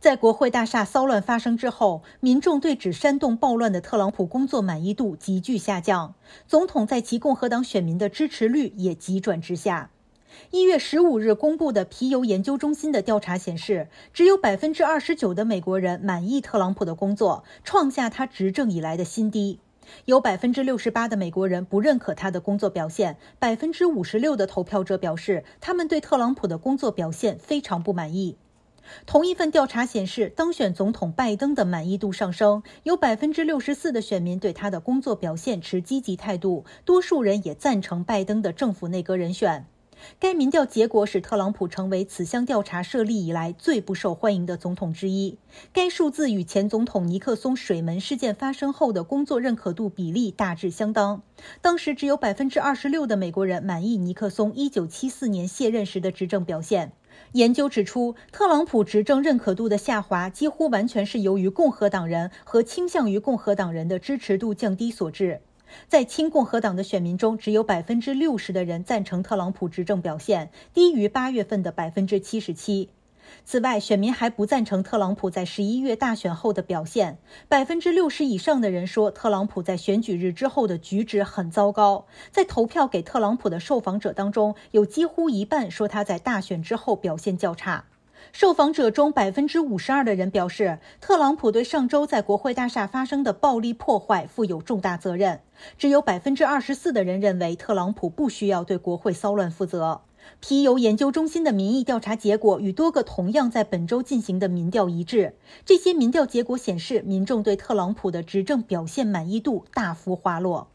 在国会大厦骚乱发生之后，民众对指煽动暴乱的特朗普工作满意度急剧下降。总统在其共和党选民的支持率也急转直下。一月十五日公布的皮尤研究中心的调查显示，只有百分之二十九的美国人满意特朗普的工作，创下他执政以来的新低。有百分之六十八的美国人不认可他的工作表现，百分之五十六的投票者表示他们对特朗普的工作表现非常不满意。同一份调查显示，当选总统拜登的满意度上升，有百分之六十四的选民对他的工作表现持积极态度，多数人也赞成拜登的政府内阁人选。该民调结果使特朗普成为此项调查设立以来最不受欢迎的总统之一。该数字与前总统尼克松水门事件发生后的工作认可度比例大致相当，当时只有百分之二十六的美国人满意尼克松一九七四年卸任时的执政表现。研究指出，特朗普执政认可度的下滑几乎完全是由于共和党人和倾向于共和党人的支持度降低所致。在亲共和党的选民中，只有百分之六十的人赞成特朗普执政表现，低于八月份的百分之七十七。此外，选民还不赞成特朗普在十一月大选后的表现。百分之六十以上的人说，特朗普在选举日之后的举止很糟糕。在投票给特朗普的受访者当中，有几乎一半说他在大选之后表现较差。受访者中百分之五十二的人表示，特朗普对上周在国会大厦发生的暴力破坏负有重大责任。只有百分之二十四的人认为特朗普不需要对国会骚乱负责。皮尤研究中心的民意调查结果与多个同样在本周进行的民调一致。这些民调结果显示，民众对特朗普的执政表现满意度大幅滑落。